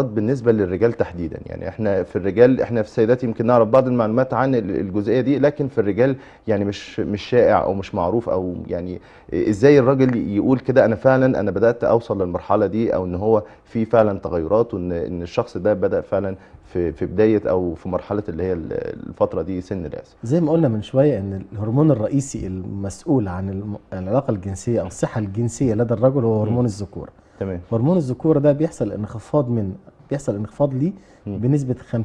بالنسبة للرجال تحديدا يعني احنا في الرجال احنا في السيدات يمكن نعرف بعض المعلومات عن الجزئية دي لكن في الرجال يعني مش مش شائع او مش معروف او يعني ازاي الراجل يقول كده انا فعلا انا بدأت اوصل للمرحلة دي او ان هو في فعلا تغيرات وان ان الشخص ده بدأ فعلا في في بداية او في مرحلة اللي هي الفترة دي سن الرئاسة زي ما قلنا من شوية ان الهرمون الرئيسي المسؤول عن العلاقة الجنسية او الصحة الجنسية لدى الرجل هو هرمون الذكورة تمام هرمون الذكوره ده بيحصل انخفاض من بيحصل انخفاض ليه بنسبه 50%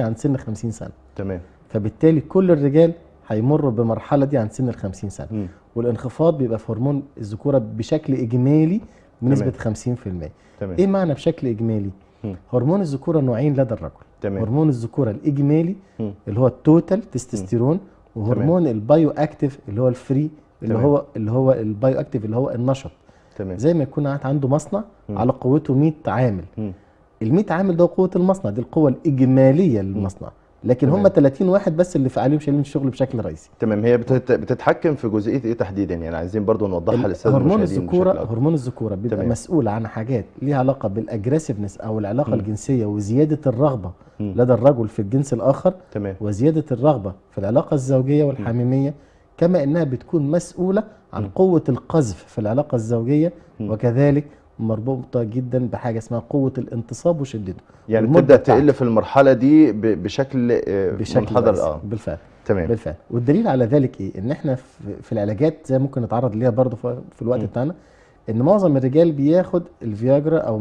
عن سن 50 سنه تمام فبالتالي كل الرجال هيمروا بمرحلة دي عن سن ال 50 سنه مم. والانخفاض بيبقى في هرمون الذكوره بشكل اجمالي بنسبه تمام. 50% تمام. ايه معنى بشكل اجمالي مم. هرمون الذكوره نوعين لدى الرجل تمام. هرمون الذكوره الاجمالي مم. اللي هو التوتال تستوستيرون وهرمون البايو اكتيف اللي هو الفري اللي تمام. هو اللي هو البايو اكتيف اللي هو النشط تمام. زي ما يكون قاعد عنده مصنع م. على قوته 100 عامل ال 100 عامل ده قوه المصنع دي القوه الاجماليه للمصنع لكن هم 30 واحد بس اللي عليهم شايلين الشغل بشكل رئيسي تمام هي بتتحكم في جزئيه ايه تحديدا يعني عايزين برضو نوضحها للساده هرمون الذكوره هرمون الذكوره بيبقى تمام. مسؤول عن حاجات ليها علاقه بالاجريسيفنس او العلاقه م. الجنسيه وزياده الرغبه م. لدى الرجل في الجنس الاخر تمام. وزياده الرغبه في العلاقه الزوجيه والحميميه م. كما أنها بتكون مسؤولة عن قوة القذف في العلاقة الزوجية وكذلك مربوطة جدا بحاجة اسمها قوة الانتصاب وشدته يعني بتبدأ تقل في المرحلة دي بشكل آه، بشكل منحدر اه بالفعل تمام بالفعل والدليل على ذلك ايه ان احنا في العلاجات زي ممكن نتعرض ليها برضه في الوقت بتاعنا ان معظم الرجال بياخد الفياجرا او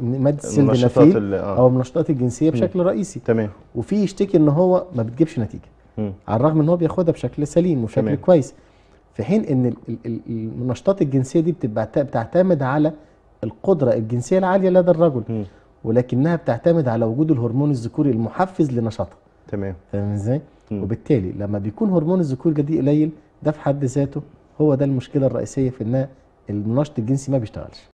ماده السلفينافيل آه. او المنشطات الجنسيه بشكل م. رئيسي تمام وفي يشتكي ان هو ما بتجيبش نتيجه م. على الرغم ان هو بياخدها بشكل سليم وشكل تمام. كويس في حين ان المنشطات الجنسيه دي بتبقى بتعتمد على القدره الجنسيه العاليه لدى الرجل م. ولكنها بتعتمد على وجود الهرمون الذكوري المحفز لنشاطها تمام فاهم ازاي وبالتالي لما بيكون هرمون الذكور دي قليل ده في حد ذاته هو ده المشكله الرئيسيه في ان المنشط الجنسي ما بيشتغلش